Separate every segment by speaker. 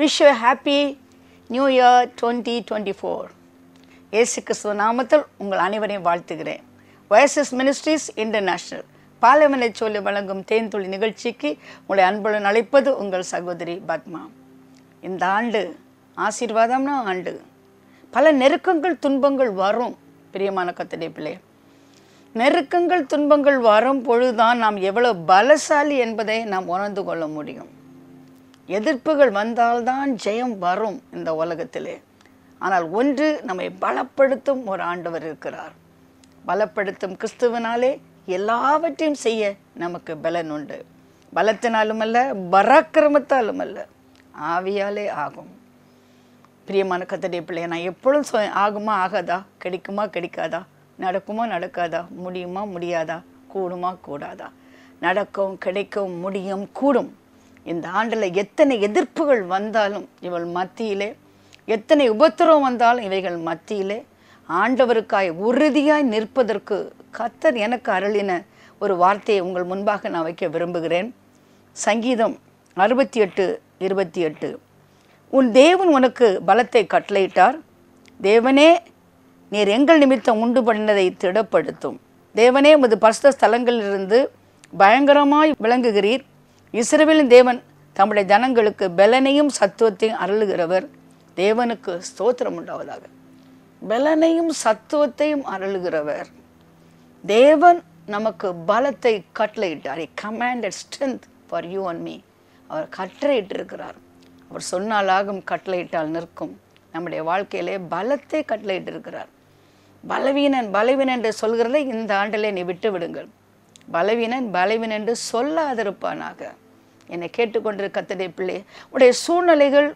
Speaker 1: Wish you happy new year twenty twenty four ஏசு கிறிஸ்துவ நாமத்தில் உங்கள் அனைவரையும் வாழ்த்துகிறேன் வயசஸ் மினிஸ்ட்ரிஸ் இன்டர்நேஷ்னல் பாலமனை சொல்லி வழங்கும் தேன்துளி நிகழ்ச்சிக்கு உங்களை அன்புடன் அழைப்பது உங்கள் சகோதரி பத்மா இந்த ஆண்டு ஆசீர்வாதம்னா ஆண்டு பல நெருக்கங்கள் துன்பங்கள் வரும் பிரியமான கத்தடை பிள்ளை நெருக்கங்கள் துன்பங்கள் வரும் பொழுதுதான் நாம் எவ்வளோ பலசாலி என்பதை நாம் உணர்ந்து கொள்ள முடியும் எதிர்ப்புகள் வந்தால்தான் ஜெயம் வரும் இந்த உலகத்திலே ஆனால் ஒன்று நம்மை பலப்படுத்தும் ஒரு ஆண்டவர் இருக்கிறார் பலப்படுத்தும் கிறிஸ்துவனாலே எல்லாவற்றையும் செய்ய நமக்கு பலன் உண்டு பலத்தினாலும் அல்ல பராக்கிரமத்தாலும் அல்ல ஆவியாலே ஆகும் பிரியமான கத்தடி பிள்ளைய நான் எப்பொழுதும் ஆகுமா ஆகாதா கிடைக்குமா கிடைக்காதா நடக்குமா நடக்காதா முடியுமா முடியாதா கூடுமா கூடாதா நடக்கும் கிடைக்கும் முடியும் கூடும் இந்த ஆண்டில் எத்தனை எதிர்ப்புகள் வந்தாலும் இவள் மத்தியிலே எத்தனை உபத்திரவம் வந்தாலும் இவைகள் மத்தியிலே ஆண்டவருக்காய் உறுதியாய் நிற்பதற்கு கத்தர் எனக்கு அருளின ஒரு வார்த்தையை உங்கள் முன்பாக நான் வைக்க விரும்புகிறேன் சங்கீதம் அறுபத்தி எட்டு இருபத்தி எட்டு உன் தேவன் உனக்கு பலத்தை கட்டளையிட்டார் தேவனே நீர் எங்கள் நிமித்தம் உண்டு பண்ணதை திடப்படுத்தும் தேவனே உமது பரிசுத்த ஸ்தலங்களிலிருந்து பயங்கரமாய் விளங்குகிறீர் இஸ்ரேவேலின் தேவன் தம்முடைய ஜனங்களுக்கு பலனையும் சத்துவத்தையும் அருளுகிறவர் தேவனுக்கு ஸ்தோத்திரம் உண்டாவதாக பலனையும் சத்துவத்தையும் அருளுகிறவர் தேவன் நமக்கு பலத்தை கட்டளையிட்டார் I commanded strength for you and me அவர் கட்டளையிட்டிருக்கிறார் அவர் சொன்னாலாகும் கட்டளையிட்டால் நிற்கும் நம்முடைய வாழ்க்கையிலே பலத்தை கட்டளையிட்டிருக்கிறார் பலவீனன் பலவீனன் என்று சொல்கிறதை இந்த ஆண்டிலே நீ விட்டு விடுங்கள் பலவீனன் பலவீனன் என்று சொல்லாதிருப்பானாக என்னை கத்தடைய பிள்ளை உடைய சூழ்நிலைகள்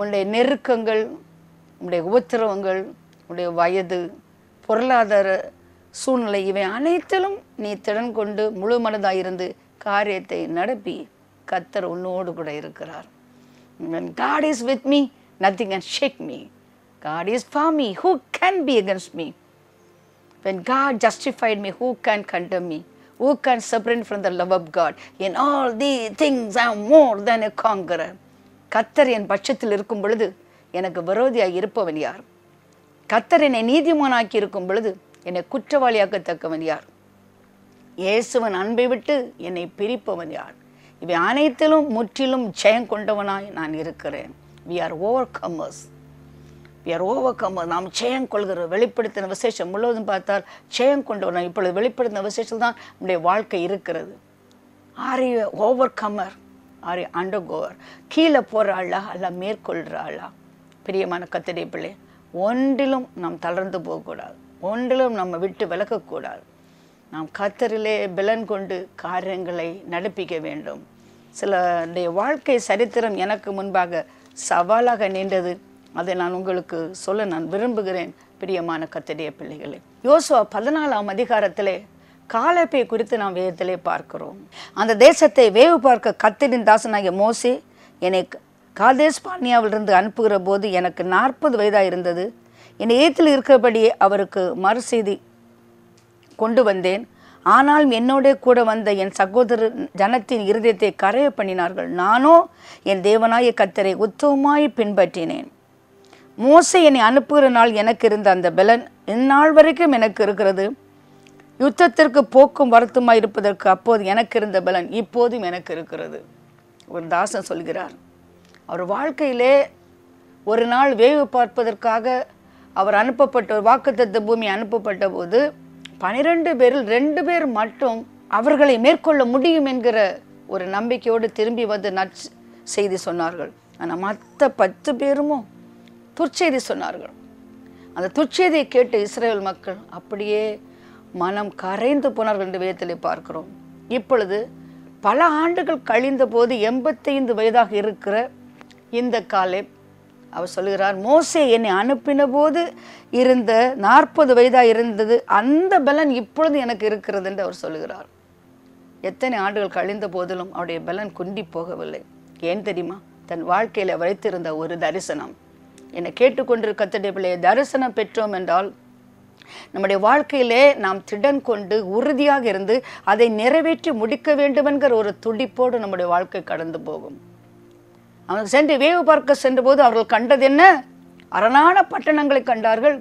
Speaker 1: உன்னுடைய நெருக்கங்கள் உன்னுடைய உபத்திரவங்கள் உன்னுடைய வயது பொருளாதார சூழ்நிலை இவை அனைத்திலும் நீ திறன் கொண்டு முழு இருந்து காரியத்தை நடப்பி கத்தர் உன்னோடு கூட இருக்கிறார் God is with me nothing can shake me God is for me who can be against me when God justified me who can condemn me Who can separate from the love of God? In all these things I am more than a conqueror. கத்தர் என் பட்சத்தில் இருக்கும் பொழுது எனக்கு விரோதியாக இருப்பவன் யார் கத்தர் என்னை நீதிமானாக்கி இருக்கும் பொழுது என்னை குற்றவாளியாக்கத்தக்கவன் யார் இயேசுவன் அன்பை விட்டு என்னை பிரிப்பவன் யார் இவை அனைத்திலும் முற்றிலும் ஜெயம் கொண்டவனாய் நான் இருக்கிறேன் வி ஆர் ஓவர் கமர்ஸ் யார் நாம் சேயம் கொள்கிற வெளிப்படுத்தின விசேஷம் முழுவதும் பார்த்தால் ஜெயம் கொண்டு வரணும் இப்பொழுது வெளிப்படுத்தின விசேஷத்தில் தான் நம்முடைய வாழ்க்கை இருக்கிறது are you overcomer are you under cover கீழே போகிற ஆளா அல்ல மேற்கொள்கிற ஆளா பிரியமான கத்திரை பிள்ளை ஒன்றிலும் நாம் தளர்ந்து போகக்கூடாது ஒன்றிலும் நம்ம விட்டு விலகக்கூடாது நாம் கத்தரிலே பிலன் கொண்டு காரியங்களை நடப்பிக்க வேண்டும் சிலருடைய வாழ்க்கை சரித்திரம் எனக்கு முன்பாக சவாலாக நின்றது அதை நான் உங்களுக்கு சொல்ல நான் விரும்புகிறேன் பிரியமான கத்தடைய பிள்ளைகளே யோசுவா பதினாலாம் அதிகாரத்திலே காலப்பை குறித்து நாம் வேதத்திலே பார்க்கிறோம் அந்த தேசத்தை வேவு பார்க்க கத்திரின் தாசனாகிய மோசி என்னை காதேஸ் பாண்டியாவிலிருந்து அனுப்புகிற போது எனக்கு நாற்பது வயதாக இருந்தது என் ஏத்தில் இருக்கிறபடியே அவருக்கு மறுசெய்தி கொண்டு வந்தேன் ஆனாலும் என்னோட கூட வந்த என் சகோதரர் ஜனத்தின் இருதயத்தை கரைய பண்ணினார்கள் நானோ என் தேவனாய கத்தரை உத்தவமாய் பின்பற்றினேன் மோசை என்னை அனுப்புகிற நாள் எனக்கு இருந்த அந்த பலன் இந்நாள் வரைக்கும் எனக்கு இருக்கிறது யுத்தத்திற்கு போக்கும் வருத்தமாக இருப்பதற்கு அப்போது எனக்கு இருந்த பலன் இப்போதும் எனக்கு இருக்கிறது ஒரு தாசன் சொல்கிறார் அவர் வாழ்க்கையிலே ஒரு நாள் வேவு பார்ப்பதற்காக அவர் அனுப்பப்பட்ட வாக்குத்த பூமி அனுப்பப்பட்ட போது பனிரெண்டு பேரில் ரெண்டு பேர் மட்டும் அவர்களை மேற்கொள்ள முடியும் என்கிற ஒரு நம்பிக்கையோடு திரும்பி வந்து நற் செய்தி சொன்னார்கள் ஆனால் மற்ற பத்து பேருமோ துர்ச்செய்தி சொன்னார்கள் அந்த துர்ச்செய்தியை கேட்டு இஸ்ரேல் மக்கள் அப்படியே மனம் கரைந்து போனார்கள் என்று வேதத்தில் பார்க்கிறோம் இப்பொழுது பல ஆண்டுகள் கழிந்த போது எண்பத்தைந்து வயதாக இருக்கிற இந்த காலை அவர் சொல்கிறார் மோசே என்னை அனுப்பின போது இருந்த நாற்பது வயதாக இருந்தது அந்த பலன் இப்பொழுது எனக்கு இருக்கிறது என்று அவர் சொல்கிறார் எத்தனை ஆண்டுகள் கழிந்த போதிலும் அவருடைய பலன் குண்டி போகவில்லை ஏன் தெரியுமா தன் வாழ்க்கையில் வைத்திருந்த ஒரு தரிசனம் என்னை கேட்டுக்கொண்டிருக்க திடப்பிலே தரிசனம் பெற்றோம் என்றால் நம்முடைய வாழ்க்கையிலே நாம் திடன் கொண்டு உறுதியாக இருந்து அதை நிறைவேற்றி முடிக்க வேண்டும் என்கிற ஒரு துடிப்போடு நம்முடைய வாழ்க்கை கடந்து போகும் அவங்க சென்று வேவு பார்க்க சென்ற போது அவர்கள் கண்டது என்ன அரணான பட்டணங்களை கண்டார்கள்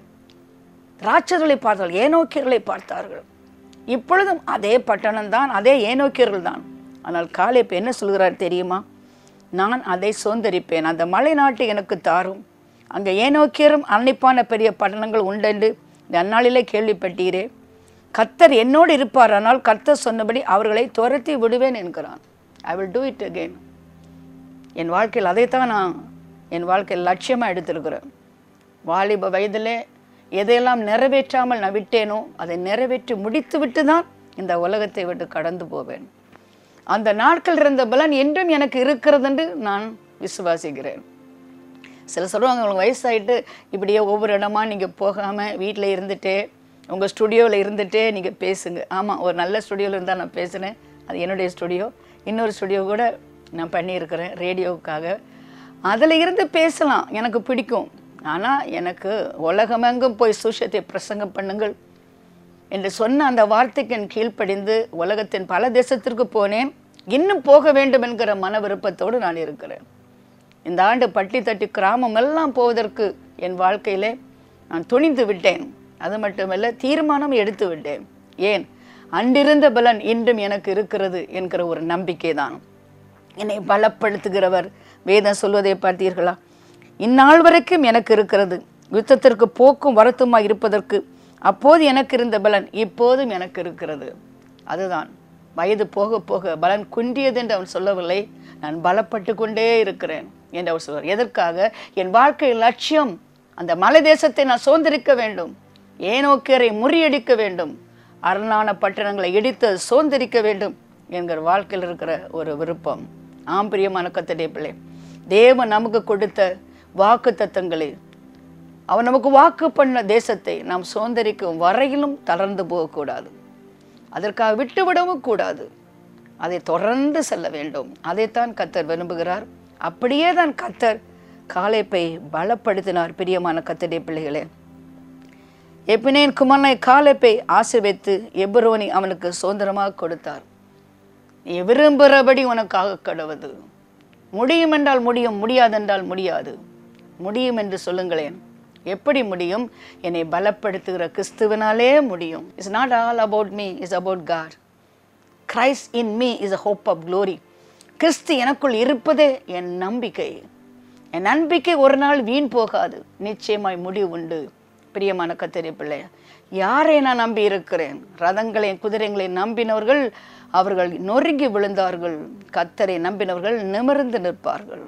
Speaker 1: ராட்சர்களை பார்த்தார்கள் ஏனோக்கியர்களை பார்த்தார்கள் இப்பொழுதும் அதே பட்டணம் தான் அதே ஏனோக்கியர்கள் தான் ஆனால் காலை இப்போ என்ன சொல்கிறார் தெரியுமா நான் அதை சுதந்திரிப்பேன் அந்த மலை நாட்டு எனக்கு தாரும் அங்கே ஏனோக்கியரும் அன்னைப்பான பெரிய பட்டணங்கள் உண்டென்று அந்நாளிலே கேள்விப்பட்டீரே கத்தர் என்னோடு இருப்பார் ஆனால் கர்த்தர் சொன்னபடி அவர்களை துரத்தி விடுவேன் என்கிறான் I will do it again என் வாழ்க்கையில் அதைத்தான் நான் என் வாழ்க்கையில் லட்சியமாக எடுத்திருக்கிறேன் வாலிப வயதில் எதையெல்லாம் நிறைவேற்றாமல் நான் விட்டேனோ அதை நிறைவேற்றி முடித்து விட்டு தான் இந்த உலகத்தை விட்டு கடந்து போவேன் அந்த நாட்கள் இருந்த பலன் என்றும் எனக்கு இருக்கிறது என்று நான் விசுவாசிக்கிறேன் சில சொல்லுவாங்க உங்களுக்கு வயசாகிட்டு இப்படியே ஒவ்வொரு இடமா நீங்கள் போகாமல் வீட்டில் இருந்துட்டு உங்கள் ஸ்டுடியோவில் இருந்துகிட்டே நீங்கள் பேசுங்க ஆமாம் ஒரு நல்ல ஸ்டுடியோவில் இருந்தால் நான் பேசுனேன் அது என்னுடைய ஸ்டுடியோ இன்னொரு ஸ்டுடியோ கூட நான் பண்ணியிருக்கிறேன் ரேடியோவுக்காக அதில் இருந்து பேசலாம் எனக்கு பிடிக்கும் ஆனால் எனக்கு உலகமெங்கும் போய் சூஷத்தை பிரசங்கம் பண்ணுங்கள் என்று சொன்ன அந்த வார்த்தைக்கு என் கீழ்ப்படிந்து உலகத்தின் பல தேசத்திற்கு போனேன் இன்னும் போக வேண்டும் என்கிற மன விருப்பத்தோடு நான் இருக்கிறேன் இந்த ஆண்டு பட்டி தட்டி கிராமம் எல்லாம் போவதற்கு என் வாழ்க்கையிலே நான் துணிந்து விட்டேன் அது மட்டுமல்ல தீர்மானம் எடுத்து விட்டேன் ஏன் அன்றிருந்த பலன் இன்றும் எனக்கு இருக்கிறது என்கிற ஒரு நம்பிக்கை தான் என்னை பலப்படுத்துகிறவர் வேதம் சொல்வதை பார்த்தீர்களா இந்நாள் வரைக்கும் எனக்கு இருக்கிறது யுத்தத்திற்கு போக்கும் வருத்தமாக இருப்பதற்கு அப்போது எனக்கு இருந்த பலன் இப்போதும் எனக்கு இருக்கிறது அதுதான் வயது போக போக பலன் குன்றியது என்று அவன் சொல்லவில்லை நான் பலப்பட்டு கொண்டே இருக்கிறேன் என்று அவர் சொல்வார் எதற்காக என் வாழ்க்கை லட்சியம் அந்த மலை தேசத்தை நான் சோந்தரிக்க வேண்டும் ஏனோக்கரை முறியடிக்க வேண்டும் அரணான பட்டணங்களை இடித்து சோந்தரிக்க வேண்டும் என்கிற வாழ்க்கையில் இருக்கிற ஒரு விருப்பம் ஆம்பரிய பிரியமான பிள்ளை தேவன் நமக்கு கொடுத்த வாக்கு தத்தங்களை அவன் நமக்கு வாக்கு பண்ண தேசத்தை நாம் சுதந்திரிக்கும் வரையிலும் தளர்ந்து போகக்கூடாது அதற்காக விட்டுவிடவும் கூடாது அதை தொடர்ந்து செல்ல வேண்டும் அதைத்தான் கத்தர் விரும்புகிறார் அப்படியே தான் கத்தர் காலைப்பை பலப்படுத்தினார் பிரியமான கத்தடைய பிள்ளைகளே எப்பினேன் குமரனை காலைப்பை வைத்து எபிரோனி அவனுக்கு சுதந்திரமாக கொடுத்தார் நீ விரும்புகிறபடி உனக்காக கடவுது முடியும் என்றால் முடியும் முடியாதென்றால் முடியாது முடியும் என்று சொல்லுங்களேன் எப்படி முடியும் என்னை பலப்படுத்துகிற கிறிஸ்துவனாலே முடியும் it's not all about me is about God Christ in me is a hope of glory கிறிஸ்து எனக்குள் இருப்பதே என் நம்பிக்கை என் நம்பிக்கை ஒரு நாள் வீண் போகாது நிச்சயமாய் முடிவு உண்டு பிரியமான கத்திரி பிள்ளைய யாரை நான் நம்பி இருக்கிறேன் ரதங்களையும் குதிரைகளையும் நம்பினவர்கள் அவர்கள் நொறுங்கி விழுந்தார்கள் கத்தரை நம்பினவர்கள் நிமிர்ந்து நிற்பார்கள்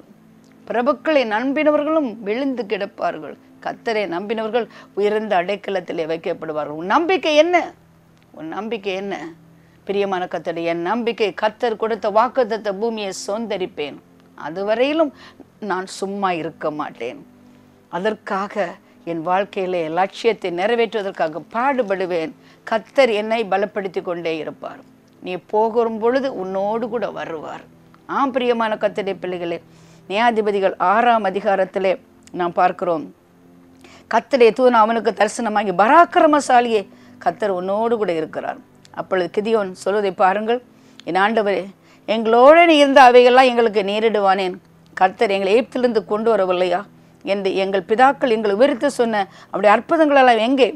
Speaker 1: பிரபுக்களை நம்பினவர்களும் விழுந்து கிடப்பார்கள் கத்தரை நம்பினவர்கள் உயர்ந்த அடைக்கலத்திலே வைக்கப்படுவார்கள் உன் நம்பிக்கை என்ன உன் நம்பிக்கை என்ன பிரியமான கத்தடைய என் நம்பிக்கை கத்தர் கொடுத்த வாக்குத்த பூமியை சோந்தரிப்பேன் அதுவரையிலும் நான் சும்மா இருக்க மாட்டேன் அதற்காக என் வாழ்க்கையிலே லட்சியத்தை நிறைவேற்றுவதற்காக பாடுபடுவேன் கத்தர் என்னை பலப்படுத்தி கொண்டே இருப்பார் நீ போகிற பொழுது உன்னோடு கூட வருவார் ஆம் பிரியமான கத்தடை பிள்ளைகளே நியாதிபதிகள் ஆறாம் அதிகாரத்திலே நாம் பார்க்கிறோம் கத்தரை தூண் அவனுக்கு தரிசனமாகி பராக்கிரமசாலியே கத்தர் உன்னோடு கூட இருக்கிறார் அப்பொழுது கிதியோன் சொல்வதை பாருங்கள் என் ஆண்டவரே எங்களோடு இருந்த அவைகளெல்லாம் எங்களுக்கு நேரிடுவானேன் கர்த்தர் எங்களை எகிப்திலிருந்து கொண்டு வரவில்லையா என்று எங்கள் பிதாக்கள் எங்களை விரித்து சொன்ன அப்படி அற்புதங்களெல்லாம் எங்கே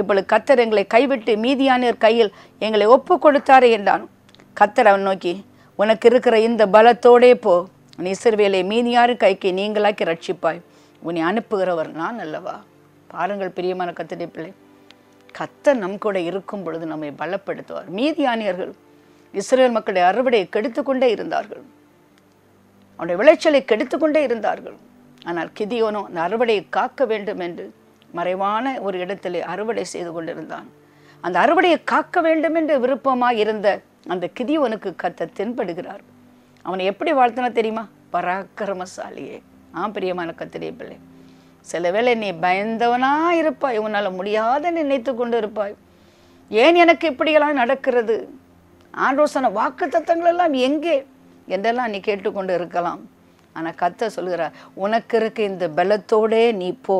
Speaker 1: இப்பொழுது கத்தர் எங்களை கைவிட்டு மீதியானியர் கையில் எங்களை ஒப்பு கொடுத்தாரே என்றான் கத்தர் அவன் நோக்கி உனக்கு இருக்கிற இந்த பலத்தோடே போ உன் இசைவேலை மீதியாரு கைக்கு நீங்களாக்கி ரட்சிப்பாய் உன்னை அனுப்புகிறவர் நான் அல்லவா பாருங்கள் பிரியமான கத்திரி பிள்ளை கத்த நம் கூட இருக்கும் பொழுது நம்மை பலப்படுத்துவார் மீதியானியர்கள் இஸ்ரேல் மக்களுடைய அறுவடையை கெடுத்து கொண்டே இருந்தார்கள் அவனுடைய விளைச்சலை கெடுத்து கொண்டே இருந்தார்கள் ஆனால் கிதியோனோ அந்த அறுவடையை காக்க வேண்டும் என்று மறைவான ஒரு இடத்திலே அறுவடை செய்து கொண்டிருந்தான் அந்த அறுவடையை காக்க வேண்டும் என்று விருப்பமாக இருந்த அந்த கிதியோனுக்கு கத்த தென்படுகிறார் அவனை எப்படி வாழ்த்தினா தெரியுமா பராக்கிரமசாலியே ஆம் பிரியமான கத்திரியை பிள்ளை சில வேளை நீ பயந்தவனாக இருப்பாய் உன்னால் முடியாத நினைத்து கொண்டு இருப்பாய் ஏன் எனக்கு இப்படியெல்லாம் நடக்கிறது ஆண்டோர் வாக்கு தத்தங்கள் எல்லாம் எங்கே என்றெல்லாம் நீ கேட்டுக்கொண்டு இருக்கலாம் ஆனால் கத்த சொல்கிற உனக்கு இருக்க இந்த பலத்தோடே நீ போ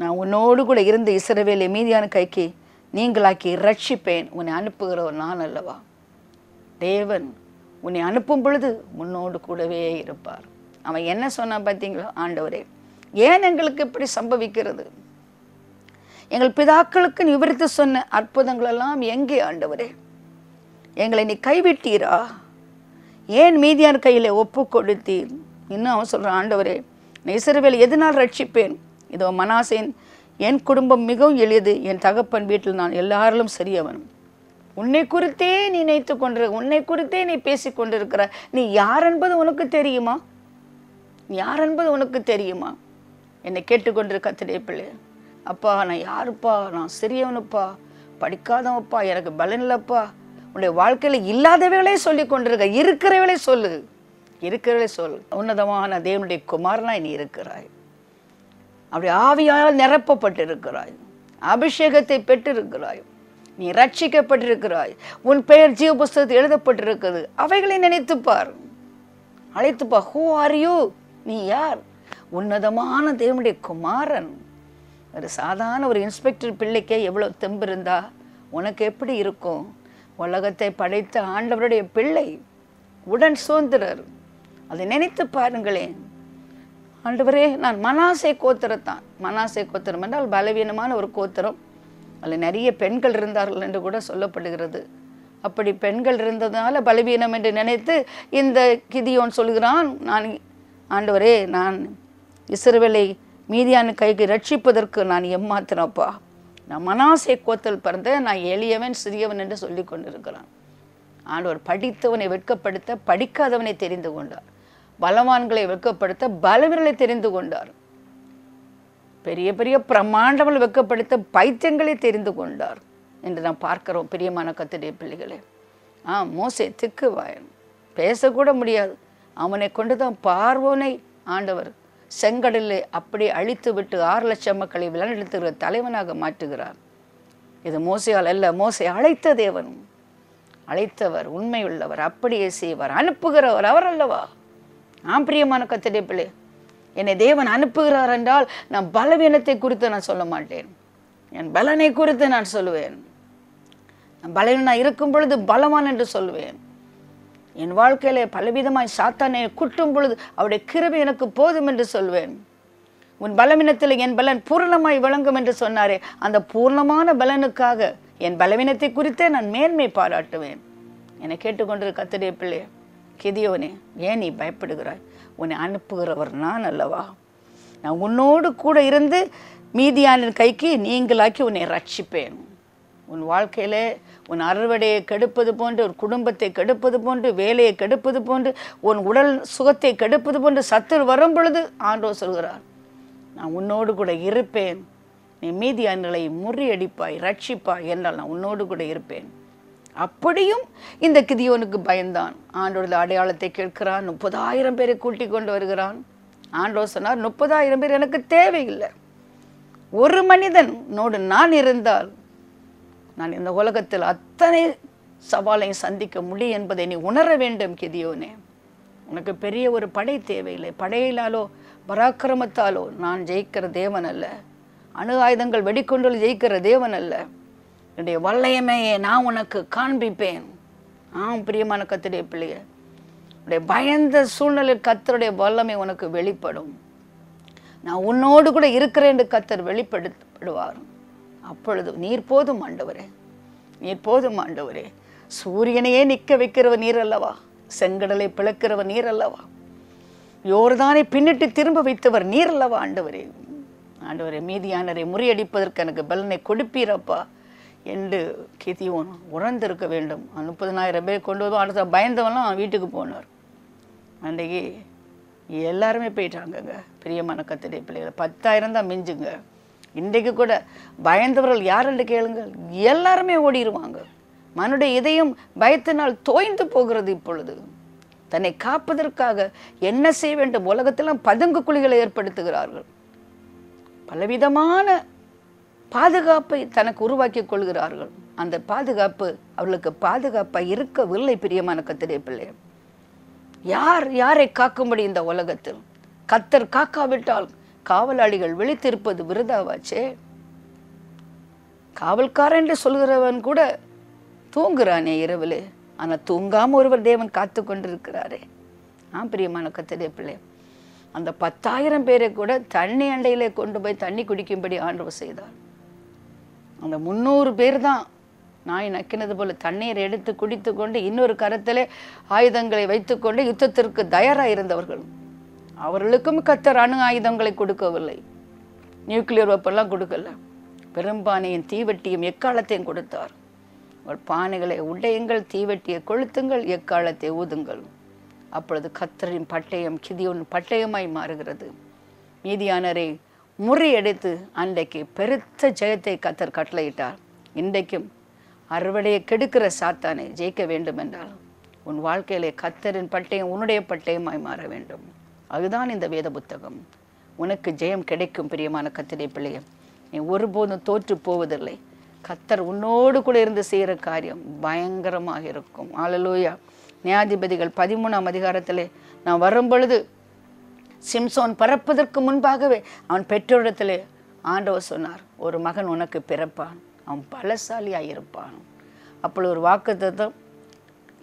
Speaker 1: நான் உன்னோடு கூட இருந்து இசரவேலை மீதியான கைக்கு நீங்களாக்கி ரட்சிப்பேன் உன்னை அனுப்புகிற ஒரு நான் அல்லவா தேவன் உன்னை அனுப்பும் பொழுது உன்னோடு கூடவே இருப்பார் அவன் என்ன சொன்னான் பார்த்தீங்களா ஆண்டவரே ஏன் எங்களுக்கு இப்படி சம்பவிக்கிறது எங்கள் பிதாக்களுக்கு நிவர்த்தி சொன்ன அற்புதங்களெல்லாம் எங்கே ஆண்டவரே எங்களை நீ கைவிட்டீரா ஏன் மீதியார் கையில் ஒப்பு கொடுத்தீர் இன்னும் அவன் சொல்கிறான் ஆண்டவரே நெசர்வேல் எதனால் ரட்சிப்பேன் இதோ மனாசேன் என் குடும்பம் மிகவும் எளியது என் தகப்பன் வீட்டில் நான் எல்லாரிலும் சரியவன் உன்னை குறித்தே நீ நினைத்து கொண்டிரு உன்னை குறித்தே நீ பேசி கொண்டிருக்கிற நீ யார் என்பது உனக்கு தெரியுமா யார் என்பது உனக்கு தெரியுமா என்னை கேட்டுக்கொண்டிரு கத்திரிய பிள்ளை அப்பா நான் யாருப்பா நான் சிறியவனுப்பா படிக்காதவப்பா எனக்கு பலன் இல்லைப்பா உன்னுடைய வாழ்க்கையில் இல்லாதவைகளே சொல்லி கொண்டிருக்க இருக்கிறவளே சொல்லு இருக்கிறவளே சொல் உன்னதமான தேவனுடைய குமாரனாக நீ இருக்கிறாய் அப்படி ஆவியால் நிரப்பப்பட்டிருக்கிறாய் அபிஷேகத்தை பெற்றிருக்கிறாய் நீ ரட்சிக்கப்பட்டிருக்கிறாய் உன் பெயர் ஜீவ புஸ்தகத்தில் எழுதப்பட்டிருக்குது அவைகளை நினைத்துப்பார் அழைத்துப்பா ஹூ ஆர் யூ நீ யார் உன்னதமான தேவனுடைய குமாரன் ஒரு சாதாரண ஒரு இன்ஸ்பெக்டர் பிள்ளைக்கே எவ்வளோ தெம்பு இருந்தா உனக்கு எப்படி இருக்கும் உலகத்தை படைத்த ஆண்டவருடைய பிள்ளை உடன் சுதந்திரர் அதை நினைத்து பாருங்களேன் ஆண்டவரே நான் மனாசை கோத்திரத்தான் மனாசை கோத்திரம் என்றால் பலவீனமான ஒரு கோத்திரம் அதில் நிறைய பெண்கள் இருந்தார்கள் என்று கூட சொல்லப்படுகிறது அப்படி பெண்கள் இருந்ததுனால பலவீனம் என்று நினைத்து இந்த கிதியோன் சொல்கிறான் நான் ஆண்டவரே நான் இசுரவேலை மீதியான கைக்கு ரட்சிப்பதற்கு நான் எம்மாத்தினப்பா நான் மனாசை கோத்தல் பிறந்த நான் எளியவன் சிறியவன் என்று சொல்லி கொண்டிருக்கிறான் ஆண்டவர் படித்தவனை வெட்கப்படுத்த படிக்காதவனை தெரிந்து கொண்டார் பலவான்களை வெட்கப்படுத்த பலவர்களை தெரிந்து கொண்டார் பெரிய பெரிய பிரம்மாண்டங்கள் வெட்கப்படுத்த பைத்தியங்களை தெரிந்து கொண்டார் என்று நாம் பார்க்கிறோம் பிரியமான கத்துடைய பிள்ளைகளே ஆ மோசை திக்கு வாயன் பேசக்கூட முடியாது அவனை கொண்டு தான் பார்வோனை ஆண்டவர் செங்கடலை அப்படி அழித்துவிட்டு ஆறு லட்சம் மக்களை விளைநிலத்துகிற தலைவனாக மாற்றுகிறார் இது மோசையால் அல்ல மோசை அழைத்த தேவன் அழைத்தவர் உண்மையுள்ளவர் அப்படியே செய்வார் அனுப்புகிறவர் அவர் அல்லவா நான் பிரியமான கத்திரை பிள்ளை என்னை தேவன் அனுப்புகிறார் என்றால் நான் பலவீனத்தை குறித்து நான் சொல்ல மாட்டேன் என் பலனை குறித்து நான் சொல்லுவேன் நான் பலவீனம் இருக்கும் பொழுது பலவான் என்று சொல்லுவேன் என் வாழ்க்கையிலே பலவிதமாய் சாத்தானே குட்டும் பொழுது அவருடைய கிருபை எனக்கு போதும் என்று சொல்வேன் உன் பலவீனத்தில் என் பலன் பூர்ணமாய் விளங்கும் என்று சொன்னாரே அந்த பூர்ணமான பலனுக்காக என் பலவீனத்தை குறித்தே நான் மேன்மை பாராட்டுவேன் என்னை கேட்டுக்கொண்டிரு கத்திரிய பிள்ளையே கிதியோனே ஏன் நீ பயப்படுகிறாய் உன்னை அனுப்புகிறவர் நான் அல்லவா நான் உன்னோடு கூட இருந்து மீதியானின் கைக்கு நீங்களாக்கி உன்னை ரட்சிப்பேன் உன் வாழ்க்கையில் உன் அறுவடையை கெடுப்பது போன்று ஒரு குடும்பத்தை கெடுப்பது போன்று வேலையை கெடுப்பது போன்று உன் உடல் சுகத்தை கெடுப்பது போன்று சத்துர் வரும் பொழுது ஆண்டோ சொல்கிறார் நான் உன்னோடு கூட இருப்பேன் நீ மீதியான்களை முறியடிப்பாய் ரட்சிப்பாய் என்றால் நான் உன்னோடு கூட இருப்பேன் அப்படியும் இந்த கிதியோனுக்கு பயந்தான் ஆண்டோட அடையாளத்தை கேட்கிறான் முப்பதாயிரம் பேரை கூட்டி கொண்டு வருகிறான் ஆண்டோ சொன்னார் முப்பதாயிரம் பேர் எனக்கு தேவையில்லை ஒரு மனிதன் நோடு நான் இருந்தால் நான் இந்த உலகத்தில் அத்தனை சவாலையும் சந்திக்க முடியும் என்பதை நீ உணர வேண்டும் கிதியோனே உனக்கு பெரிய ஒரு படை தேவையில்லை படையிலாலோ பராக்கிரமத்தாலோ நான் ஜெயிக்கிற தேவன் அல்ல அணு ஆயுதங்கள் வெடிக்கொண்டு ஜெயிக்கிற தேவன் அல்ல என்னுடைய வல்லையமையே நான் உனக்கு காண்பிப்பேன் ஆம் பிரியமான கத்துடைய பிள்ளைய உடைய பயந்த சூழ்நிலையில் கத்தருடைய வல்லமை உனக்கு வெளிப்படும் நான் உன்னோடு கூட இருக்கிறேன் என்று கத்தர் வெளிப்படுத்தப்படுவார் அப்பொழுது நீர் போதும் ஆண்டவரே நீர் போதும் ஆண்டவரே சூரியனையே நிற்க வைக்கிறவ நீர் அல்லவா செங்கடலை பிளக்கிறவ நீர் அல்லவா யோர்தானை பின்னிட்டு திரும்ப வைத்தவர் நீர் அல்லவா ஆண்டவரே ஆண்டவரே மீதியானரை முறியடிப்பதற்கு எனக்கு பலனை கொடுப்பீரப்பா என்று கிதியோன் உறந்திருக்க வேண்டும் முப்பதினாயிரம் பேர் கொண்டு வந்து அடுத்த பயந்தவெல்லாம் வீட்டுக்கு போனார் அன்றைக்கு எல்லாருமே போயிட்டாங்கங்க பிரியமான கத்திரை பிள்ளைகள் பத்தாயிரம் தான் மிஞ்சுங்க இன்றைக்கு கூட பயந்தவர்கள் யார் என்று கேளுங்கள் எல்லாருமே ஓடிடுவாங்க மனுடைய இதயம் பயத்தினால் தோய்ந்து போகிறது இப்பொழுது தன்னை காப்பதற்காக என்ன செய்ய வேண்டும் உலகத்திலாம் பதுங்கு குழிகளை ஏற்படுத்துகிறார்கள் பலவிதமான பாதுகாப்பை தனக்கு உருவாக்கி கொள்கிறார்கள் அந்த பாதுகாப்பு அவர்களுக்கு பாதுகாப்பாக இருக்கவில்லை பிரியமான கத்திரே பிள்ளை யார் யாரை காக்கும்படி இந்த உலகத்தில் கத்தர் காக்காவிட்டால் காவலாளிகள் விழித்திருப்பது விருதாவாச்சே காவல்காரன் என்று சொல்கிறவன் கூட தூங்குறானே இரவில் ஆனால் தூங்காமல் ஒருவர் தேவன் காத்து கொண்டிருக்கிறாரே ஆ பிரியமான கத்ததே பிள்ளை அந்த பத்தாயிரம் பேரை கூட தண்ணி அண்டையிலே கொண்டு போய் தண்ணி குடிக்கும்படி ஆண்டவர் செய்தார் அந்த முந்நூறு பேர் தான் நாய் நக்கினது போல தண்ணீர் எடுத்து குடித்து கொண்டு இன்னொரு கரத்திலே ஆயுதங்களை வைத்துக்கொண்டு யுத்தத்திற்கு தயாராக இருந்தவர்கள் அவர்களுக்கும் கத்தர் அணு ஆயுதங்களை கொடுக்கவில்லை நியூக்ளியர் வெப்பெல்லாம் கொடுக்கல பெரும்பானையும் தீவெட்டியும் எக்காலத்தையும் கொடுத்தார் உங்கள் பானைகளை உடையுங்கள் தீவெட்டியை கொளுத்துங்கள் எக்காலத்தை ஊதுங்கள் அப்பொழுது கத்தரின் பட்டயம் கிதியோன் பட்டயமாய் மாறுகிறது மீதியானரை முறியடித்து அன்றைக்கு பெருத்த ஜெயத்தை கத்தர் கட்டளையிட்டார் இன்றைக்கும் அறுவடையை கெடுக்கிற சாத்தானை ஜெயிக்க வேண்டும் என்றால் உன் வாழ்க்கையிலே கத்தரின் பட்டயம் உன்னுடைய பட்டயமாய் மாற வேண்டும் அதுதான் இந்த வேத புத்தகம் உனக்கு ஜெயம் கிடைக்கும் பிரியமான கத்திரை பிள்ளைய நீ ஒருபோதும் தோற்று போவதில்லை கத்தர் உன்னோடு கூட இருந்து செய்கிற காரியம் பயங்கரமாக இருக்கும் ஆளலோயா நியாயாதிபதிகள் பதிமூணாம் அதிகாரத்தில் நான் வரும் பொழுது சிம்சோன் பறப்பதற்கு முன்பாகவே அவன் பெற்றோரிடத்தில் ஆண்டவர் சொன்னார் ஒரு மகன் உனக்கு பிறப்பான் அவன் பலசாலியாக இருப்பான் அப்பொழுது ஒரு வாக்குத்தம்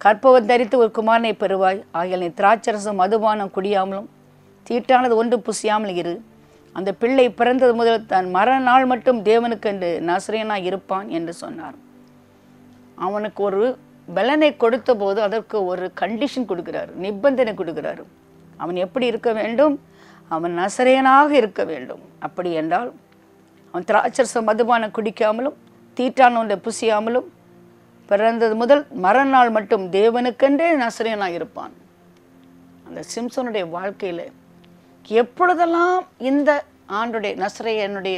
Speaker 1: கற்பவன் தரித்து ஒரு குமாரனை பெறுவாய் ஆகிய நீ திராட்சரசம் மதுபானம் குடியாமலும் தீட்டானது ஒன்று புசியாமல் இரு அந்த பிள்ளை பிறந்தது முதல் தன் மறுநாள் மட்டும் தேவனுக்கு என்று நசரியனாக இருப்பான் என்று சொன்னார் அவனுக்கு ஒரு பலனை கொடுத்த போது அதற்கு ஒரு கண்டிஷன் கொடுக்கிறார் நிபந்தனை கொடுக்கிறார் அவன் எப்படி இருக்க வேண்டும் அவன் நசரேனாக இருக்க வேண்டும் அப்படி என்றால் அவன் திராட்சரச மதுபானம் குடிக்காமலும் தீட்டான ஒன்றை புசியாமலும் பிறந்தது முதல் மறுநாள் மட்டும் தேவனுக்கென்றே நசரியனாக இருப்பான் அந்த சிம்சனுடைய வாழ்க்கையில் எப்பொழுதெல்லாம் இந்த ஆண்டுடைய என்னுடைய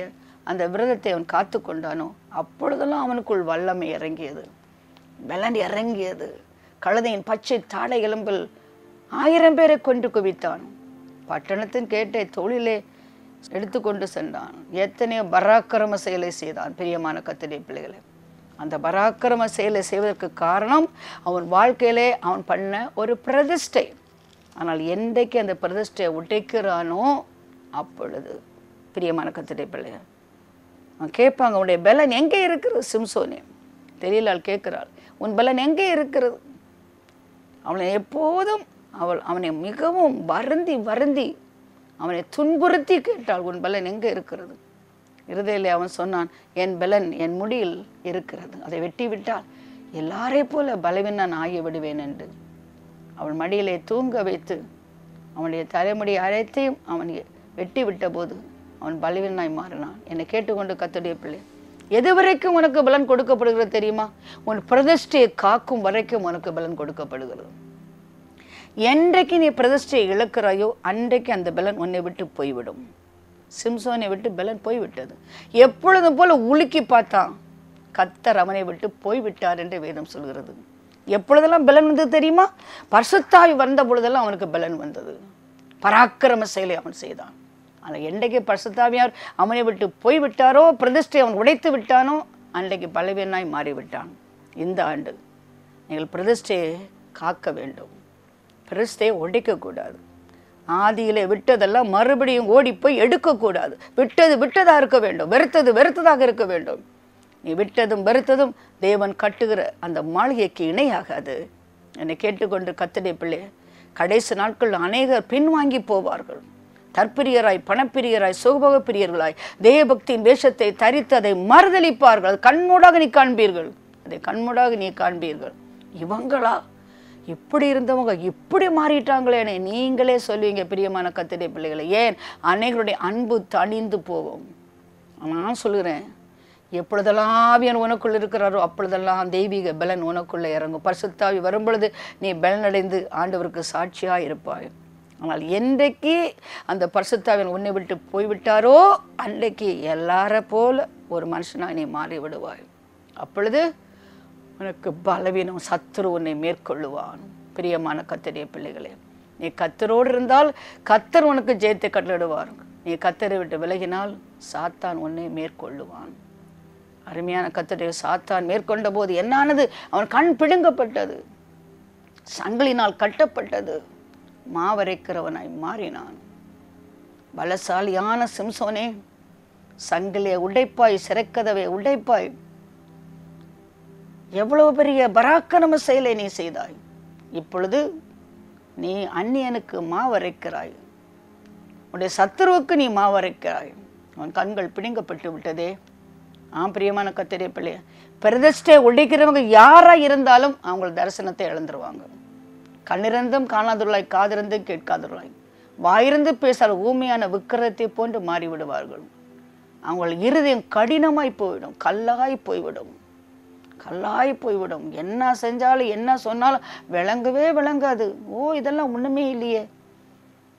Speaker 1: அந்த விரதத்தை அவன் காத்து கொண்டானோ அப்பொழுதெல்லாம் அவனுக்குள் வல்லமை இறங்கியது வெள்ளன் இறங்கியது கழுதையின் பச்சை தாடை எலும்பில் ஆயிரம் பேரை கொன்று குவித்தான் பட்டணத்தின் கேட்டை தொழிலே எடுத்துக்கொண்டு சென்றான் எத்தனையோ பராக்கிரம செயலை செய்தான் பிரியமான கத்திரிய பிள்ளைகளை அந்த பராக்கிரம செயலை செய்வதற்கு காரணம் அவன் வாழ்க்கையிலே அவன் பண்ண ஒரு பிரதிஷ்டை ஆனால் என்றைக்கு அந்த பிரதிஷ்டை உடைக்கிறானோ அப்பொழுது பிரியமான கத்திரை அவன் கேட்பாங்க உன்னுடைய பலன் எங்கே இருக்கிறது சிம்சோனே தெரியலால் கேட்கிறாள் உன் பலன் எங்கே இருக்கிறது அவளை எப்போதும் அவள் அவனை மிகவும் வருந்தி வருந்தி அவனை துன்புறுத்தி கேட்டாள் உன் பலன் எங்கே இருக்கிறது இருதயிலே அவன் சொன்னான் என் பலன் என் முடியில் இருக்கிறது அதை வெட்டி விட்டால் எல்லாரை போல பலவீனன் ஆகி விடுவேன் என்று அவள் மடியிலே தூங்க வைத்து அவனுடைய தலைமுடி அனைத்தையும் அவன் வெட்டி விட்ட போது அவன் பலவீனாய் மாறினான் என்னை கேட்டுக்கொண்டு கத்துடைய பிள்ளை எது வரைக்கும் உனக்கு பலன் கொடுக்கப்படுகிறது தெரியுமா உன் பிரதிஷ்டையை காக்கும் வரைக்கும் உனக்கு பலன் கொடுக்கப்படுகிறது என்றைக்கு நீ பிரதிஷ்டையை இழக்கிறாயோ அன்றைக்கு அந்த பலன் உன்னை விட்டு போய்விடும் சிம்சோனை விட்டு பலன் போய்விட்டது எப்பொழுதும் போல உலுக்கி பார்த்தான் கத்தர் அவனை விட்டு போய்விட்டார் என்று வேதம் சொல்கிறது எப்பொழுதெல்லாம் பலன் வந்தது தெரியுமா பரிசுத்தாவி வந்த பொழுதெல்லாம் அவனுக்கு பலன் வந்தது பராக்கிரம செயலை அவன் செய்தான் ஆனால் என்றைக்கு பரிசுத்தாவியார் அவனை விட்டு போய்விட்டாரோ பிரதிஷ்டை அவன் உடைத்து விட்டானோ அன்றைக்கு பலவீனாய் மாறிவிட்டான் இந்த ஆண்டு நீங்கள் பிரதிஷ்டையை காக்க வேண்டும் பிரதிஷ்டையை உடைக்கக்கூடாது ஆதியில் விட்டதெல்லாம் மறுபடியும் ஓடி போய் எடுக்கக்கூடாது விட்டது விட்டதாக இருக்க வேண்டும் வெறுத்தது வெறுத்ததாக இருக்க வேண்டும் நீ விட்டதும் வெறுத்ததும் தேவன் கட்டுகிற அந்த மாளிகைக்கு இணையாகாது என்னை கேட்டுக்கொண்டு கத்தடைய பிள்ளை கடைசி நாட்கள் அநேகர் பின்வாங்கி போவார்கள் தற்பிரியராய் பணப்பிரியராய் சுகபோக பிரியர்களாய் தேவபக்தியின் வேஷத்தை தரித்து அதை மறுதளிப்பார்கள் அது கண்மூடாக நீ காண்பீர்கள் அதை கண்மூடாக நீ காண்பீர்கள் இவங்களா இப்படி இருந்தவங்க இப்படி மாறிட்டாங்களேனே நீங்களே சொல்லுவீங்க பிரியமான கத்திரை பிள்ளைகளை ஏன் அன்னைகளுடைய அன்பு தணிந்து போகும் நான் சொல்கிறேன் எப்பொழுதெல்லாம் ஆவியன் உனக்குள் இருக்கிறாரோ அப்பொழுதெல்லாம் தெய்வீக பலன் உனக்குள்ளே இறங்கும் பரிசுத்தாவி வரும்பொழுது நீ பலனடைந்து ஆண்டவருக்கு சாட்சியாக இருப்பாய் ஆனால் என்றைக்கு அந்த பரிசுத்தாவின் உன்னை விட்டு போய்விட்டாரோ அன்றைக்கு எல்லார போல ஒரு மனுஷனாக நீ மாறி விடுவாய் அப்பொழுது உனக்கு பலவீனம் சத்துரு உன்னை மேற்கொள்ளுவான் பிரியமான கத்தரிய பிள்ளைகளே நீ கத்தரோடு இருந்தால் கத்தர் உனக்கு ஜெயத்தை கட்டளிடுவார் நீ கத்தரை விட்டு விலகினால் சாத்தான் உன்னை மேற்கொள்ளுவான் அருமையான கத்தடைய சாத்தான் மேற்கொண்ட போது என்னானது அவன் கண் பிடுங்கப்பட்டது சங்கிலினால் கட்டப்பட்டது மாவரைக்கிறவனாய் மாறினான் பலசாலியான சிம்சோனே சங்கிலியை உடைப்பாய் சிறைக்கதவை உடைப்பாய் எவ்வளவு பெரிய பராக்கிரம செயலை நீ செய்தாய் இப்பொழுது நீ அந்நியனுக்கு மாவரைக்கிறாய் உடைய சத்துருவுக்கு நீ மாவரைக்கிறாய் அவன் கண்கள் பிடுங்கப்பட்டு விட்டதே ஆம் பிரியமான கத்திரிய பிள்ளைய பிரதிஷ்டை உடைக்கிறவங்க யாராக இருந்தாலும் அவங்கள தரிசனத்தை இழந்துருவாங்க கண்ணிருந்தும் காணாதவர்களாய் காதிருந்தும் கேட்காதுருளாய் வாயிருந்து பேசாத ஊமையான விக்கிரத்தை போன்று மாறிவிடுவார்கள் அவங்கள இருதயம் கடினமாய் போய்விடும் கல்லாய் போய்விடும் கல்லாய் போய்விடும் என்ன செஞ்சாலும் என்ன சொன்னாலும் விளங்கவே விளங்காது ஓ இதெல்லாம் ஒன்றுமே இல்லையே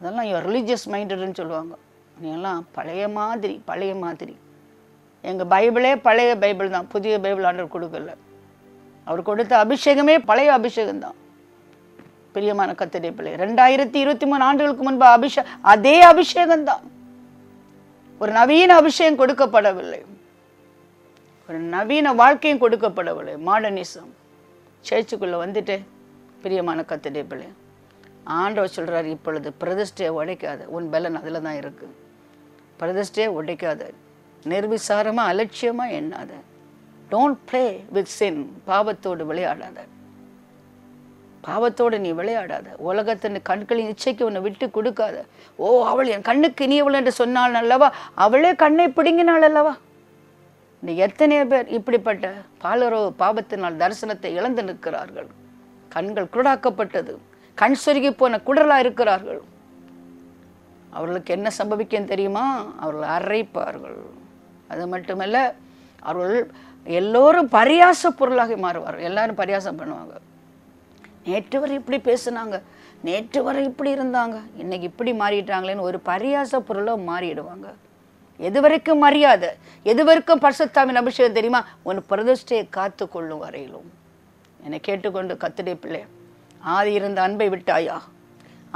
Speaker 1: இதெல்லாம் ரிலீஜியஸ் மைண்டடுன்னு சொல்லுவாங்க நீ எல்லாம் பழைய மாதிரி பழைய மாதிரி எங்கள் பைபிளே பழைய பைபிள் தான் புதிய பைபிள் ஆண்டர் கொடுக்கல அவர் கொடுத்த அபிஷேகமே பழைய அபிஷேகம் தான் பிரியமான கத்திரை பிள்ளை ரெண்டாயிரத்தி இருபத்தி மூணு ஆண்டுகளுக்கு முன்பு அபிஷே அதே அபிஷேகம் தான் ஒரு நவீன அபிஷேகம் கொடுக்கப்படவில்லை ஒரு நவீன வாழ்க்கையும் கொடுக்கப்படவில்லை மாடர்னிசம் சேர்ச்சுக்குள்ளே வந்துட்டேன் பிரியமான கத்திரை பிள்ளை ஆண்டவர் சொல்கிறார் இப்பொழுது பிரதிஷ்டையை உடைக்காத உன் பலன் அதில் தான் இருக்குது பிரதிஷ்டையை உடைக்காத நிர்விசாரமாக அலட்சியமாக எண்ணாத டோன்ட் ப்ளே வித் சின் பாவத்தோடு விளையாடாத பாவத்தோடு நீ விளையாடாத உலகத்தின் கண்களின் இச்சைக்கு உன்னை விட்டு கொடுக்காத ஓ அவள் என் கண்ணுக்கு இனியவள் என்று சொன்னாள் அல்லவா அவளே கண்ணை பிடுங்கினாள் அல்லவா நீ எத்தனை பேர் இப்படிப்பட்ட பாலரோ பாவத்தினால் தரிசனத்தை இழந்து நிற்கிறார்கள் கண்கள் குருடாக்கப்பட்டது கண் சொருகி போன குடலாக இருக்கிறார்கள் அவர்களுக்கு என்ன சம்பவிக்கும் தெரியுமா அவர்கள் அரைப்பார்கள் அது மட்டுமல்ல அவர்கள் எல்லோரும் பரியாச பொருளாக மாறுவார் எல்லாரும் பரியாசம் பண்ணுவாங்க நேற்று வரை இப்படி பேசுனாங்க நேற்று வரை இப்படி இருந்தாங்க இன்னைக்கு இப்படி மாறிட்டாங்களேன்னு ஒரு பரியாச பொருளாக மாறிடுவாங்க எது வரைக்கும் மரியாதை எது வரைக்கும் பரிசுத்தாமின் அபிஷேகம் தெரியுமா உன் பிரதிஷ்டையை காத்து கொள்ளும் வரையிலும் என்னை கேட்டுக்கொண்டு கத்துடைய பிள்ளை ஆதி இருந்த அன்பை விட்டாயா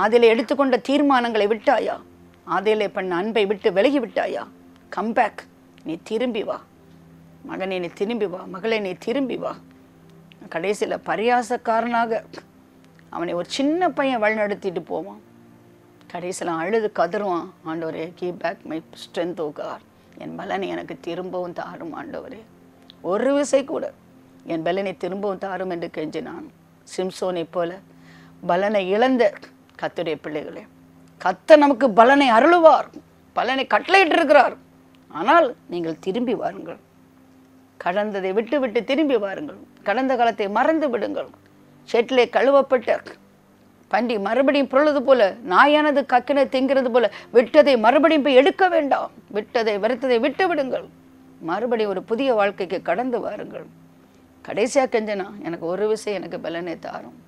Speaker 1: அதில் எடுத்துக்கொண்ட தீர்மானங்களை விட்டாயா அதில் பண்ண அன்பை விட்டு விலகி விட்டாயா கம்பேக் நீ திரும்பி வா மகனே நீ திரும்பி வா மகளே நீ திரும்பி வா கடைசியில் பரியாசக்காரனாக அவனை ஒரு சின்ன பையன் வழிநடத்திட்டு போவான் கடைசியில் அழுது கதறுவான் ஆண்டவரே give back my strength oh God என் பலனை எனக்கு திரும்பவும் தாரும் ஆண்டவரே ஒரு விசை கூட என் பலனை திரும்பவும் தாரும் என்று கெஞ்சினான் சிம்சோனை போல பலனை இழந்த கத்துடைய பிள்ளைகளே கத்த நமக்கு பலனை அருளுவார் பலனை கட்டளையிட்டிருக்கிறார் ஆனால் நீங்கள் திரும்பி வாருங்கள் கடந்ததை விட்டு விட்டு திரும்பி வாருங்கள் கடந்த காலத்தை மறந்து விடுங்கள் செட்டிலே கழுவப்பட்ட பண்டி மறுபடியும் புரளது போல நாயானது கக்கின திங்கிறது போல விட்டதை மறுபடியும் போய் எடுக்க வேண்டாம் விட்டதை வெறுத்ததை விட்டு விடுங்கள் மறுபடியும் ஒரு புதிய வாழ்க்கைக்கு கடந்து வாருங்கள் கடைசியாக கெஞ்சனா எனக்கு ஒரு விஷயம் எனக்கு பலனை தாரும்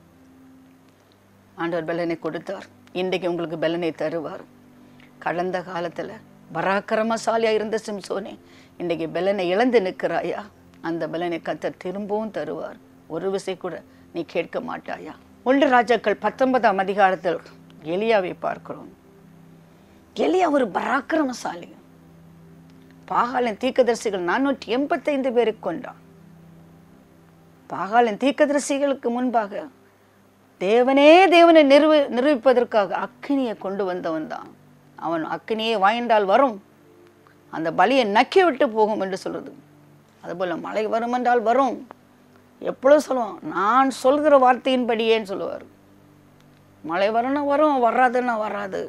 Speaker 1: ஆண்டவர் பலனை கொடுத்தார் இன்றைக்கு உங்களுக்கு பலனை தருவார் கடந்த காலத்தில் பராக்கிரமசாலியாக இருந்த சிம்சோனே இன்றைக்கி பலனை இழந்து நிற்கிறாயா அந்த பலனை கத்த திரும்பவும் தருவார் ஒரு விசை கூட நீ கேட்க மாட்டாயா ஒன்று ராஜாக்கள் பத்தொன்பதாம் அதிகாரத்தில் எலியாவை பார்க்கிறோம் எலியா ஒரு பராக்கிரமசாலி பாகாலின் தீக்கதரிசிகள் நானூற்றி எண்பத்தைந்து பேருக்கு கொண்டான் பாகாலின் தீக்கதரிசிகளுக்கு முன்பாக தேவனே தேவனை நிறுவ நிரூபிப்பதற்காக அக்கினியை கொண்டு வந்தவன் தான் அவன் அக்கினியை வாய்ந்தால் வரும் அந்த பலியை நக்கி விட்டு போகும் என்று சொல்கிறது அதுபோல் மழை வரும் என்றால் வரும் எப்பளோ சொல்லுவான் நான் சொல்கிற வார்த்தையின்படியேன்னு சொல்லுவார் மழை வரும்னா வரும் வராதுன்னா வராது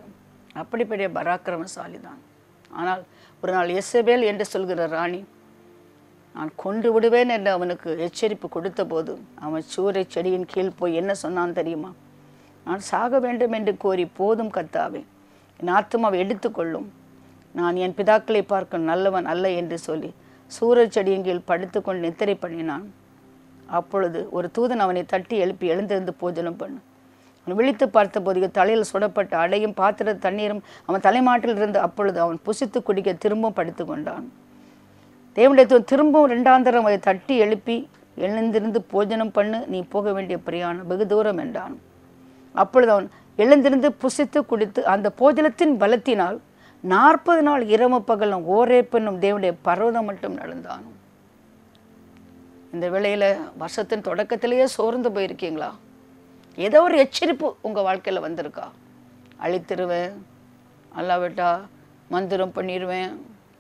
Speaker 1: அப்படி பெரிய பராக்கிரமசாலி தான் ஆனால் ஒரு நாள் எசபேல் என்று சொல்கிற ராணி நான் கொண்டு விடுவேன் என்று அவனுக்கு எச்சரிப்பு கொடுத்த போது அவன் சூறை செடியின் கீழ் போய் என்ன சொன்னான் தெரியுமா நான் சாக வேண்டும் என்று கோரி போதும் கத்தாவேன் என் ஆத்மாவை எடுத்துக்கொள்ளும் நான் என் பிதாக்களை பார்க்க நல்லவன் அல்ல என்று சொல்லி சூரஜ் செடியங்கில் படுத்துக்கொண்டு நித்திரை பண்ணினான் அப்பொழுது ஒரு தூதன் அவனை தட்டி எழுப்பி எழுந்திருந்து போஜனம் பண்ணு அவன் விழித்து பார்த்தபோது தலையில் சுடப்பட்ட அடையும் பாத்திர தண்ணீரும் அவன் தலைமாட்டில் இருந்து அப்பொழுது அவன் புசித்து குடிக்க திரும்பவும் படுத்து கொண்டான் தேவனுடைய திரும்பவும் ரெண்டாந்திரம் அதை தட்டி எழுப்பி எழுந்திருந்து போஜனம் பண்ணு நீ போக வேண்டிய பிரயாணம் வெகு தூரம் என்றான் அப்பொழுது அவன் எழுந்திருந்து புசித்து குடித்து அந்த போஜனத்தின் பலத்தினால் நாற்பது நாள் இரவு பகலும் ஓரே பெண்ணும் தேவனுடைய பர்வதம் மட்டும் நடந்தானும் இந்த வேளையில் வருஷத்தின் தொடக்கத்திலேயே சோர்ந்து போயிருக்கீங்களா ஏதோ ஒரு எச்சரிப்பு உங்கள் வாழ்க்கையில் வந்திருக்கா அழித்திருவேன் அல்லாவிட்டா மந்திரம் பண்ணிடுவேன்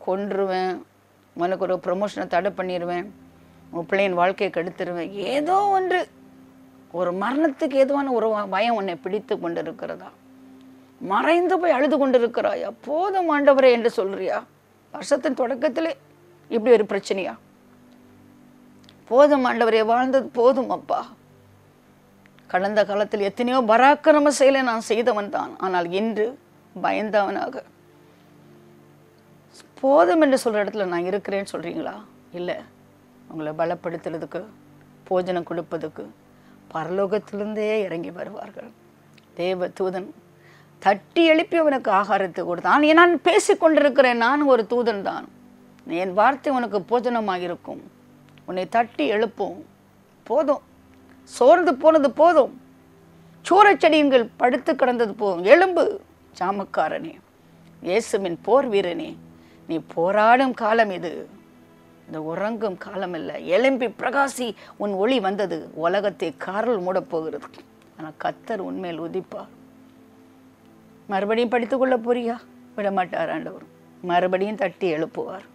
Speaker 1: கொன்றுவேன் உனக்கு ஒரு ப்ரொமோஷனை தடை பண்ணிடுவேன் உன் பிள்ளையின் வாழ்க்கையை கெடுத்துருவேன் ஏதோ ஒன்று ஒரு மரணத்துக்கு எதுவான ஒரு பயம் உன்னை பிடித்து கொண்டு இருக்கிறதா மறைந்து போய் அழுது கொண்டு இருக்கிறாயா போதும் ஆண்டவரே என்று சொல்றியா வருஷத்தின் தொடக்கத்திலே இப்படி ஒரு பிரச்சனையா போதும் ஆண்டவரே வாழ்ந்தது போதும் அப்பா கடந்த காலத்தில் எத்தனையோ பராக்கிரம செயலை நான் செய்தவன் தான் ஆனால் இன்று பயந்தவனாக போதும் என்று சொல்ற இடத்துல நான் இருக்கிறேன்னு சொல்றீங்களா இல்லை உங்களை பலப்படுத்துறதுக்கு போஜனம் கொடுப்பதுக்கு பரலோகத்திலிருந்தே இறங்கி வருவார்கள் தேவ தூதன் தட்டி எழுப்பி அவனுக்கு ஆகாரத்தை கொடுத்தான் நான் பேசிக்கொண்டிருக்கிறேன் நான் ஒரு தூதன் தான் என் வார்த்தை உனக்கு போஜனமாக இருக்கும் உன்னை தட்டி எழுப்போம் போதும் சோர்ந்து போனது போதும் சூறச்செடியுங்கள் படுத்து கிடந்தது போதும் எலும்பு சாமக்காரனே இயேசுவின் போர் வீரனே நீ போராடும் காலம் இது இந்த உறங்கும் காலம் இல்லை எலும்பி பிரகாசி உன் ஒளி வந்தது உலகத்தை காரல் மூடப்போகிறது ஆனால் கத்தர் உண்மையில் உதிப்பார் மறுபடியும் படித்துக்கொள்ள போறியா விடமாட்டார் ஆண்டவர் மறுபடியும் தட்டி எழுப்புவார்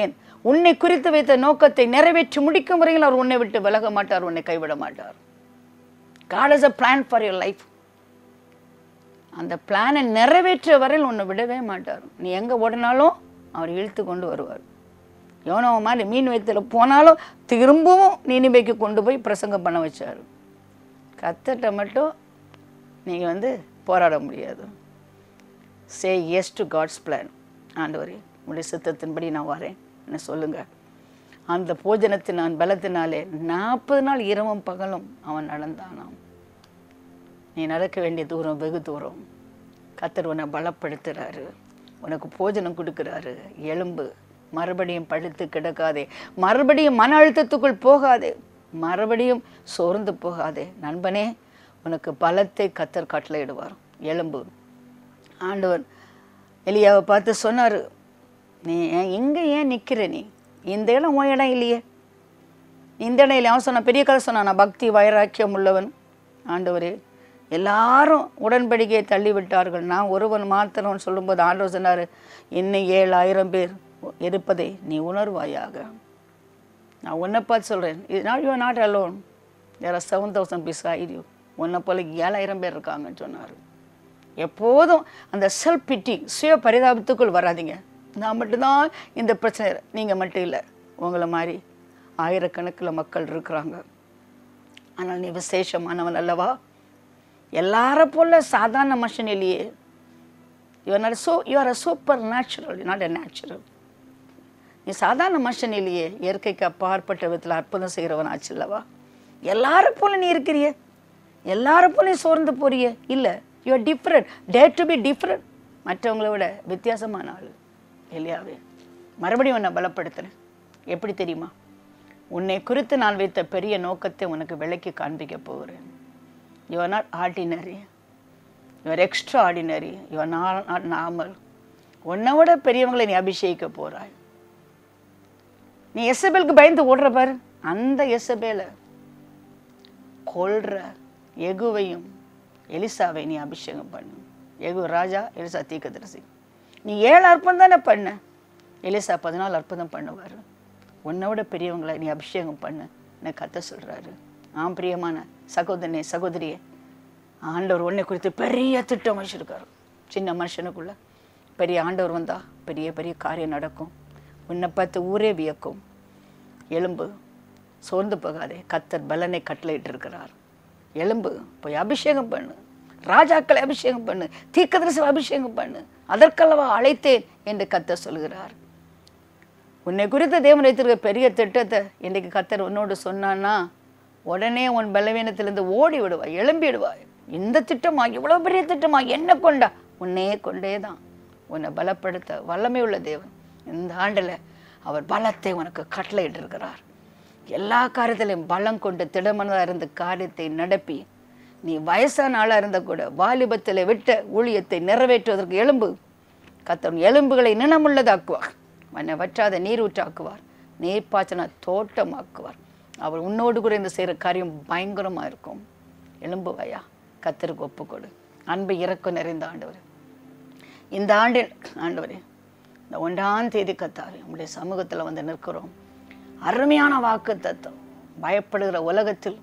Speaker 1: ஏன் உன்னை குறித்து வைத்த நோக்கத்தை நிறைவேற்றி முடிக்கும் வரையில் அவர் உன்னை விட்டு விலக மாட்டார் உன்னை கைவிட மாட்டார் God is a plan for your life அந்த பிளானை நிறைவேற்ற வரையில் உன்னை விடவே மாட்டார் நீ எங்கே ஓடினாலும் அவர் இழுத்து கொண்டு வருவார் யோனோ மாதிரி மீன் வைத்தில் போனாலும் திரும்பவும் நீனிபைக்கு கொண்டு போய் பிரசங்கம் பண்ண வச்சார் கத்தட்ட மட்டும் நீங்கள் வந்து போராட முடியாது say yes to God's plan ஆண்டவரே உடைய சித்தத்தின்படி நான் வரேன் என்ன சொல்லுங்கள் அந்த போஜனத்தினான் பலத்தினாலே நாற்பது நாள் இரவும் பகலும் அவன் நடந்தானாம் நீ நடக்க வேண்டிய தூரம் வெகு தூரம் கத்தர் உன்னை பலப்படுத்துகிறாரு உனக்கு போஜனம் கொடுக்குறாரு எலும்பு மறுபடியும் பழுத்து கிடக்காதே மறுபடியும் மன அழுத்தத்துக்குள் போகாதே மறுபடியும் சோர்ந்து போகாதே நண்பனே உனக்கு பலத்தை கத்தர் இடுவார் எலும்பு ஆண்டவர் எலியாவை பார்த்து சொன்னார் நீ ஏன் இங்கே ஏன் நிற்கிற நீ இந்த இடம் உன் இடம் இல்லையே இந்த இடம் இல்லையா அவன் பெரிய கதை சொன்னான் நான் பக்தி வைராக்கியம் உள்ளவன் ஆண்டவரே எல்லாரும் உடன்படிக்கையை தள்ளிவிட்டார்கள் நான் ஒருவன் மாத்திரம்னு சொல்லும்போது ஆண்டவர் சொன்னார் இன்னும் ஏழாயிரம் பேர் இருப்பதை நீ உணர்வாயாக நான் உன்னை பார்த்து சொல்கிறேன் இது நாட் யூ நாட் அலோன் வேற செவன் தௌசண்ட் பீஸ் ஆயிடு உன்னை போல ஏழாயிரம் பேர் இருக்காங்கன்னு சொன்னார் எப்போதும் அந்த செல்ஃப் பிட்டி சுய பரிதாபத்துக்குள் வராதிங்க நான் மட்டும்தான் இந்த பிரச்சனை நீங்கள் மட்டும் இல்லை உங்களை மாதிரி ஆயிரக்கணக்கில் மக்கள் இருக்கிறாங்க ஆனால் நீ விசேஷமானவன் அல்லவா எல்லாரை போல சாதாரண மனுஷன் இல்லையே you are so you are a supernatural not a natural நீ சாதாரண மனுஷன் இல்லையே இயற்கைக்கு அப்பாற்பட்ட விதத்தில் அற்புதம் செய்கிறவன் ஆச்சு இல்லவா எல்லாரும் போல நீ இருக்கிறிய எல்லாரும் போல நீ சோர்ந்து போறிய இல்லை you are different dare to be different மற்றவங்கள விட வித்தியாசமான ஆள் இல்லையாவே மறுபடியும் உன்னை பலப்படுத்துறேன் எப்படி தெரியுமா உன்னை குறித்து நான் வைத்த பெரிய நோக்கத்தை உனக்கு விலைக்கு காண்பிக்க போகிறேன் you are not ordinary you are extraordinary you are not normal உன்னை விட பெரியவங்களை நீ அபிஷேகிக்க போகிறாய் நீ எஸ்எபேலுக்கு பயந்து ஓடுற பாரு அந்த எஸ்எபேலை கொல்ற எகுவையும் எலிசாவை நீ அபிஷேகம் பண்ணு எகு ராஜா எலிசா தீக்கதரிசி நீ ஏழு அற்பம் தானே பண்ண எலிசா பதினாலு அற்புதம் பண்ணுவார் உன்னை விட பெரியவங்களை நீ அபிஷேகம் பண்ணு நான் கத்த சொல்கிறாரு ஆம் பிரியமான சகோதரனே சகோதரியே ஆண்டவர் ஒன்றை குறித்து பெரிய திட்டம் வச்சுருக்காரு சின்ன மனுஷனுக்குள்ளே பெரிய ஆண்டவர் வந்தால் பெரிய பெரிய காரியம் நடக்கும் உன்னை பார்த்து ஊரே வியக்கும் எலும்பு சோர்ந்து போகாதே கத்தர் பலனை கட்டளையிட்டு இருக்கிறார் எலும்பு போய் அபிஷேகம் பண்ணு ராஜாக்களை அபிஷேகம் பண்ணு தீக்கதரிசி அபிஷேகம் பண்ணு அதற்கல்லவா அழைத்தேன் என்று கத்தர் சொல்கிறார் உன்னை குறித்த தேவன் வைத்திருக்க பெரிய திட்டத்தை இன்றைக்கு கத்தர் உன்னோடு சொன்னான்னா உடனே உன் பலவீனத்திலிருந்து ஓடி விடுவாய் எழும்பி விடுவாய் இந்த திட்டமாக இவ்வளோ பெரிய திட்டமாக என்ன கொண்டா உன்னையே கொண்டே தான் உன்னை பலப்படுத்த வல்லமை உள்ள தேவன் இந்த ஆண்டில் அவர் பலத்தை உனக்கு கட்டளையிட்டிருக்கிறார் எல்லா காரியத்திலையும் பலம் கொண்டு திடமனதாக இருந்த காரியத்தை நடப்பி நீ வயசான ஆளாக இருந்த கூட வாலிபத்தில் விட்ட ஊழியத்தை நிறைவேற்றுவதற்கு எலும்பு கத்தவன் எலும்புகளை நினமுள்ளதாக்குவார் மண்ணை வற்றாத நீர் நீரூற்றாக்குவார் நீர்ப்பாய்ச்சன தோட்டமாக்குவார் அவர் உன்னோடு கூட இந்த செய்கிற காரியம் பயங்கரமாக இருக்கும் எலும்பு வயா கத்தருக்கு ஒப்புக்கொடு அன்பு இறக்கம் நிறைந்த ஆண்டவர் இந்த ஆண்டில் ஆண்டவரே இந்த ஒன்றாம் தேதி கத்தாவே நம்முடைய சமூகத்தில் வந்து நிற்கிறோம் அருமையான வாக்கு தத்துவம் பயப்படுகிற உலகத்தில்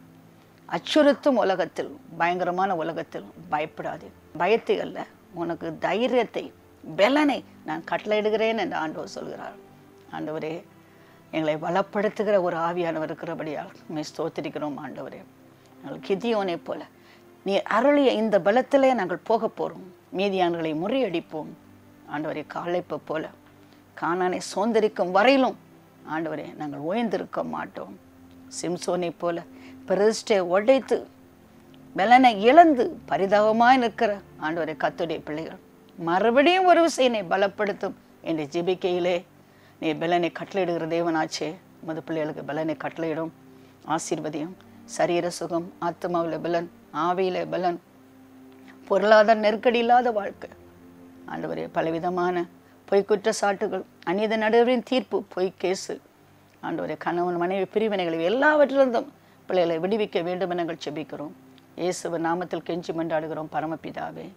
Speaker 1: அச்சுறுத்தும் உலகத்தில் பயங்கரமான உலகத்தில் பயப்படாதே பயத்தை அல்ல உனக்கு தைரியத்தை பலனை நான் கட்டளையிடுகிறேன் என்று ஆண்டவர் சொல்கிறார் ஆண்டவரே எங்களை வளப்படுத்துகிற ஒரு ஆவியானவர் இருக்கிறபடியால் மிஸ் ஸ்தோத்திரிக்கிறோம் ஆண்டவரே நாங்கள் கிதியோனை போல நீ அருளிய இந்த பலத்திலே நாங்கள் போக போகிறோம் மீதியான்களை முறியடிப்போம் ஆண்டவரை காலைப்பை போல காணானை சோந்தரிக்கும் வரையிலும் ஆண்டவரே நாங்கள் ஓய்ந்திருக்க மாட்டோம் சிம்சோனை போல பிரதிஷ்டை உடைத்து பலனை இழந்து பரிதாபமாக நிற்கிற ஆண்டவரை கத்துடைய பிள்ளைகள் மறுபடியும் ஒரு விசையினை பலப்படுத்தும் என்ற ஜிபிக்கையிலே நீ பலனை கட்டளையிடுகிற தேவனாச்சே மது பிள்ளைகளுக்கு பலனை கட்டளையிடும் ஆசீர்வதியும் சரீர சுகம் ஆத்மாவில் பலன் ஆவியில பலன் பொருளாதார நெருக்கடி இல்லாத வாழ்க்கை ஆண்டவரே பலவிதமான பொய் குற்றச்சாட்டுகள் அநீத நடுவரின் தீர்ப்பு பொய் கேஸு ஆண்டவரே கணவன் மனைவி பிரிவினைகள் எல்லாவற்றிலிருந்தும் பிள்ளைகளை விடுவிக்க வேண்டும் என நாங்கள் செபிக்கிறோம் இயேசுவ நாமத்தில் கெஞ்சி மன்றாடுகிறோம் பரமபிதாவே